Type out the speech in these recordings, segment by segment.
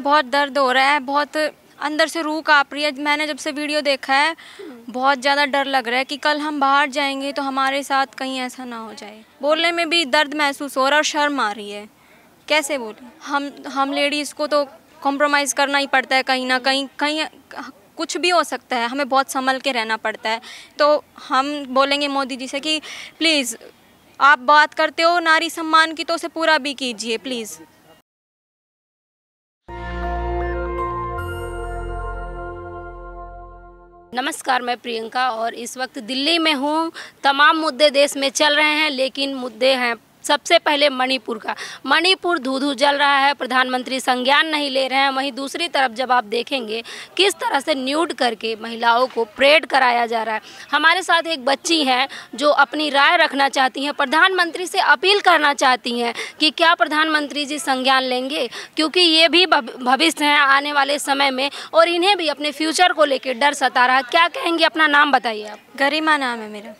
बहुत दर्द हो रहा है बहुत अंदर से रूह काँप रही है मैंने जब से वीडियो देखा है बहुत ज़्यादा डर लग रहा है कि कल हम बाहर जाएंगे तो हमारे साथ कहीं ऐसा ना हो जाए बोलने में भी दर्द महसूस हो रहा है और शर्म आ रही है कैसे बोले हम हम लेडीज़ को तो कॉम्प्रोमाइज़ करना ही पड़ता है कहीं ना कहीं कहीं कुछ भी हो सकता है हमें बहुत संभल के रहना पड़ता है तो हम बोलेंगे मोदी जी से कि प्लीज़ आप बात करते हो नारी सम्मान की तो उसे पूरा भी कीजिए प्लीज़ नमस्कार मैं प्रियंका और इस वक्त दिल्ली में हूँ तमाम मुद्दे देश में चल रहे हैं लेकिन मुद्दे हैं सबसे पहले मणिपुर का मणिपुर धू धू जल रहा है प्रधानमंत्री संज्ञान नहीं ले रहे हैं वहीं दूसरी तरफ जब आप देखेंगे किस तरह से न्यूड करके महिलाओं को परेड कराया जा रहा है हमारे साथ एक बच्ची हैं जो अपनी राय रखना चाहती हैं प्रधानमंत्री से अपील करना चाहती हैं कि क्या प्रधानमंत्री जी संज्ञान लेंगे क्योंकि ये भी भविष्य हैं आने वाले समय में और इन्हें भी अपने फ्यूचर को लेकर डर सता रहा क्या कहेंगे अपना नाम बताइए आप गरिमा नाम है मेरा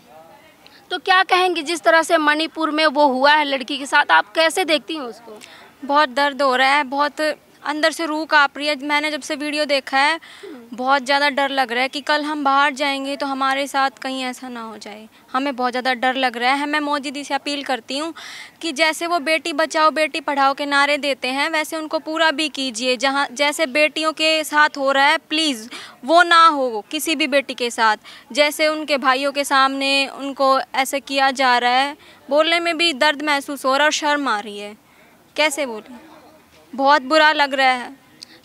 तो क्या कहेंगी जिस तरह से मणिपुर में वो हुआ है लड़की के साथ आप कैसे देखती हैं उसको बहुत दर्द हो रहा है बहुत अंदर से रूह काँप रही है मैंने जब से वीडियो देखा है बहुत ज़्यादा डर लग रहा है कि कल हम बाहर जाएंगे तो हमारे साथ कहीं ऐसा ना हो जाए हमें बहुत ज़्यादा डर लग रहा है मैं मोदी दी से अपील करती हूँ कि जैसे वो बेटी बचाओ बेटी पढ़ाओ के नारे देते हैं वैसे उनको पूरा भी कीजिए जहाँ जैसे बेटियों के साथ हो रहा है प्लीज़ वो ना हो किसी भी बेटी के साथ जैसे उनके भाइयों के सामने उनको ऐसे किया जा रहा है बोलने में भी दर्द महसूस हो रहा है और शर्म आ रही है कैसे बोलें बहुत बुरा लग रहा है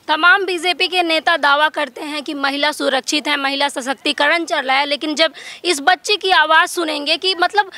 तमाम बीजेपी के नेता दावा करते हैं कि महिला सुरक्षित है महिला सशक्तिकरण चल रहा है लेकिन जब इस बच्ची की आवाज़ सुनेंगे कि मतलब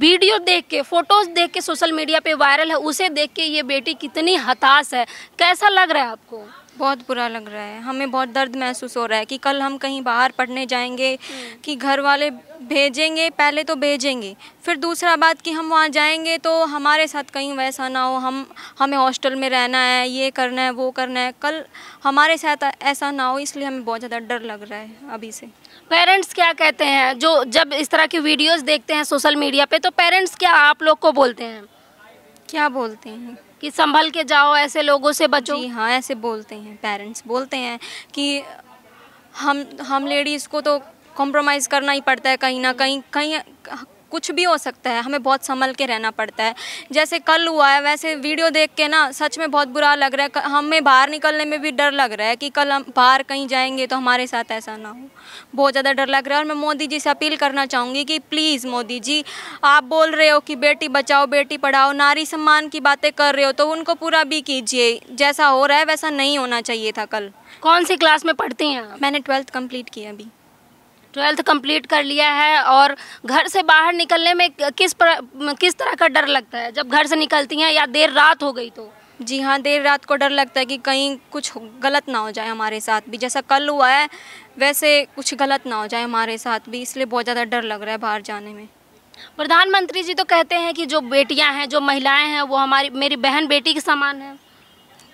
वीडियो देख के फोटोज देख के सोशल मीडिया पे वायरल है उसे देख के ये बेटी कितनी हताश है कैसा लग रहा है आपको बहुत बुरा लग रहा है हमें बहुत दर्द महसूस हो रहा है कि कल हम कहीं बाहर पढ़ने जाएंगे हम्म। कि घर वाले भेजेंगे पहले तो भेजेंगे फिर दूसरा बात कि हम वहाँ जाएंगे तो हमारे साथ कहीं वैसा ना हो हम हमें हॉस्टल में रहना है ये करना है वो करना है कल हमारे साथ ऐसा ना हो इसलिए हमें बहुत ज़्यादा डर लग रहा है अभी से पेरेंट्स क्या कहते हैं जो जब इस तरह की वीडियोस देखते हैं सोशल मीडिया पे तो पेरेंट्स क्या आप लोग को बोलते हैं क्या बोलते हैं कि संभल के जाओ ऐसे लोगों से बचो जी हाँ ऐसे बोलते हैं पेरेंट्स बोलते हैं कि हम हम लेडीज़ को तो कॉम्प्रोमाइज़ करना ही पड़ता है कहीं ना कहीं कहीं कुछ भी हो सकता है हमें बहुत संभल के रहना पड़ता है जैसे कल हुआ है वैसे वीडियो देख के ना सच में बहुत बुरा लग रहा है हमें बाहर निकलने में भी डर लग रहा है कि कल हम बाहर कहीं जाएंगे तो हमारे साथ ऐसा ना हो बहुत ज़्यादा डर लग रहा है और मैं मोदी जी से अपील करना चाहूँगी कि प्लीज़ मोदी जी आप बोल रहे हो कि बेटी बचाओ बेटी पढ़ाओ नारी सम्मान की बातें कर रहे हो तो उनको पूरा भी कीजिए जैसा हो रहा है वैसा नहीं होना चाहिए था कल कौन सी क्लास में पढ़ती हैं मैंने ट्वेल्थ कंप्लीट किया अभी ट्वेल्थ कंप्लीट कर लिया है और घर से बाहर निकलने में किस पर किस तरह का डर लगता है जब घर से निकलती हैं या देर रात हो गई तो जी हाँ देर रात को डर लगता है कि कहीं कुछ गलत ना हो जाए हमारे साथ भी जैसा कल हुआ है वैसे कुछ गलत ना हो जाए हमारे साथ भी इसलिए बहुत ज़्यादा डर लग रहा है बाहर जाने में प्रधानमंत्री जी तो कहते हैं कि जो बेटियां हैं जो महिलाएं हैं वो हमारी मेरी बहन बेटी के समान है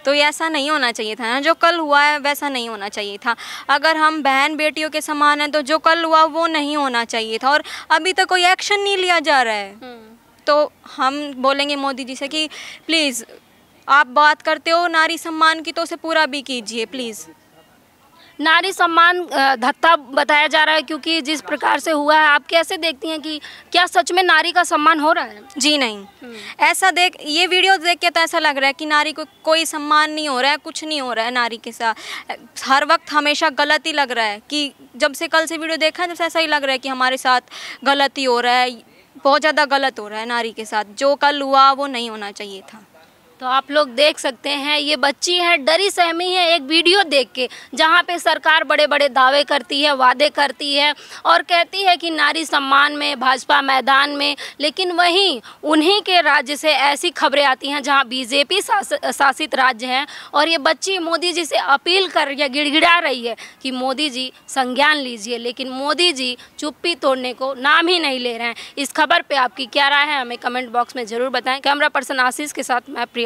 तो ये ऐसा नहीं होना चाहिए था ना जो कल हुआ है वैसा नहीं होना चाहिए था अगर हम बहन बेटियों के समान हैं तो जो कल हुआ वो नहीं होना चाहिए था और अभी तक कोई एक्शन नहीं लिया जा रहा है हम्म। तो हम बोलेंगे मोदी जी से कि प्लीज़ आप बात करते हो नारी सम्मान की तो उसे पूरा भी कीजिए प्लीज़ नारी सम्मान धत्ता बताया जा रहा है क्योंकि जिस प्रकार से हुआ है आप कैसे देखती हैं कि क्या सच में नारी का सम्मान हो रहा है जी नहीं हम्म। ऐसा देख ये वीडियो देख के तो ऐसा लग रहा है कि नारी को कोई सम्मान नहीं हो रहा है कुछ नहीं हो रहा है नारी के साथ हर वक्त हमेशा गलत ही लग रहा है कि जब से कल से वीडियो देखा है जब से ऐसा ही लग रहा है कि हमारे साथ गलती हो रहा है बहुत ज़्यादा गलत हो रहा है नारी के साथ जो कल हुआ वो नहीं होना चाहिए था तो आप लोग देख सकते हैं ये बच्ची है डरी सहमी है एक वीडियो देख के जहाँ पे सरकार बड़े बड़े दावे करती है वादे करती है और कहती है कि नारी सम्मान में भाजपा मैदान में लेकिन वहीं उन्हीं के राज्य से ऐसी खबरें आती हैं जहाँ बीजेपी शासित शासित राज्य हैं और ये बच्ची मोदी जी से अपील कर रही है गिड़गिड़ा रही है कि मोदी जी संज्ञान लीजिए लेकिन मोदी जी चुप्पी तोड़ने को नाम ही नहीं ले रहे हैं इस खबर पर आपकी क्या राय है हमें कमेंट बॉक्स में ज़रूर बताएँ कैमरा पर्सन आशीष के साथ मैं प्रिया